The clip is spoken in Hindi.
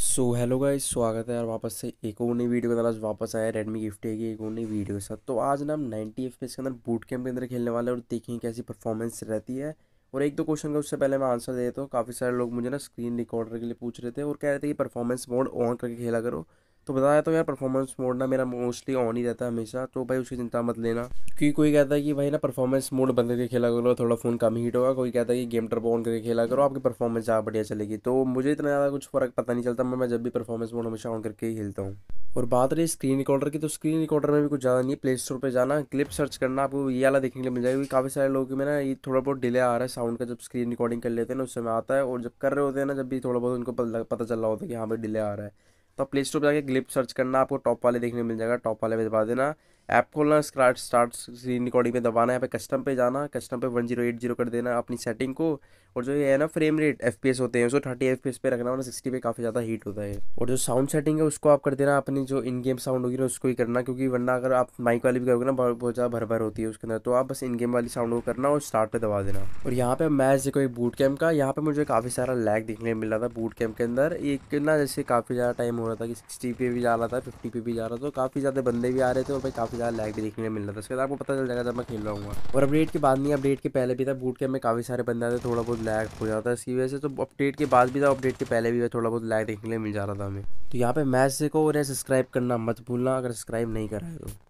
सो हेलो गाइस स्वागत है यार वापस से एक और नई वीडियो के अंदर आज वापस आया रेडमी गिफ्ट है की एक और नई वीडियो के साथ तो आज ना हम नाइनटी एफ के अंदर बूट कैम्प के अंदर खेलने वाले और देखेंगे कैसी परफॉर्मेंस रहती है और एक दो क्वेश्चन का उससे पहले मैं आंसर दे देता हूँ काफ़ी सारे लोग मुझे ना स्क्रीन रिकॉर्डर के लिए पूछ रहे थे और कह रहे थे कि परफॉर्मेंस मोड ऑन करके खेला करो तो बताया तो यार परफॉर्मेंस मोड ना मेरा मोस्टली ऑन ही रहता है हमेशा तो भाई उसकी चिंता मत लेना क्योंकि कोई कहता है कि भाई ना परफॉर्मेंस मोड बंद करके खेला करो थोड़ा फ़ोन कम हीट होगा कोई कहता है कि गेम टर्ब ऑन करके खेला करो आपकी परफॉर्मेंस ज़्यादा बढ़िया चलेगी तो मुझे इतना ज़्यादा कुछ फर्क पता नहीं चलता मैं जब भी परफॉर्मेंस मोड हमेशा ऑन करके ही खेलता हूँ और बात रही स्क्रीन रिकॉर्डर की तो स्क्रीन रिकॉर्डर में भी कुछ ज़्यादा नहीं प्ले स्टोर पर जाना क्लिप सर्च करना आपको ये वाला देखने के लिए मिल जाएगी काफ़ी सारे लोगों की ना ये थोड़ा बहुत डिले आ रहा है साउंड का जब स्क्रीन रिकॉर्डिंग कर लेते हैं ना उस समय आता है और जब कर रहे होते हैं ना जब भी थोड़ा बहुत उनको पता चल रहा होता है कि हाँ भाई डिले आ रहा है तो प्ले स्टोर पर जाकर ग्लिप सर्च करना आपको टॉप वाले देखने मिल जाएगा टॉप वाले भिजवा देना ऐप खोलना स्क्रैच स्टार्ट स्क्रीन रिकॉर्डिंग पे दबाना है यहाँ पे कस्टम पे जाना कस्टम पे वन जीरो एट जीरो कर देना अपनी सेटिंग को और जो ये है ना frame rate F P S होते हैं उसको थर्टी एफ पी एस पे रखना वरना सिक्सटी पे काफ़ी ज़्यादा हीट होता है और जो साउंड सेटिंग है उसको आप कर देना अपनी जो इन गेम साउंड होगी ना उसको ही करना क्योंकि वरना अगर आप माइक वाली भी करोगे ना बहुत ज़्यादा भर भर होती है उसके अंदर तो आप बस इन गेम वाली साउंड को करना और स्टार्ट पे दबा देना और यहाँ पे मैच देखो एक बूट कैम्प का यहाँ पे मुझे काफ़ी सारा लैग देखने मिल रहा था बूट कैम्प के अंदर एक ना जैसे काफ़ी ज़्यादा टाइम हो रहा था कि सिक्सटी पे भी जा रहा था फिफ्टी पे भी जा रहा था तो काफ़ी ज़्यादा बंदे भी आ रहे थे और भाई काफ़ी ज़्यादा लाइक भी देखने को मिल रहा था उसके बाद आपको पता चल जाएगा जब मैं खेल रहा हूँ और अपडेट के बाद नहीं अपडेट के पहले भी था बूट के में काफ़ी सारे बंदे आते थोड़ा बहुत लैग हो जाता है इसकी वजह से तो अपडेट के बाद भी था अपडेट के पहले भी थोड़ा बहुत लैग देखने को मिल जा रहा था हमें तो यहाँ पे मैच देखो और सब्सक्राइब करना मत भूलना अगर सब्सक्राइब नहीं करा है तो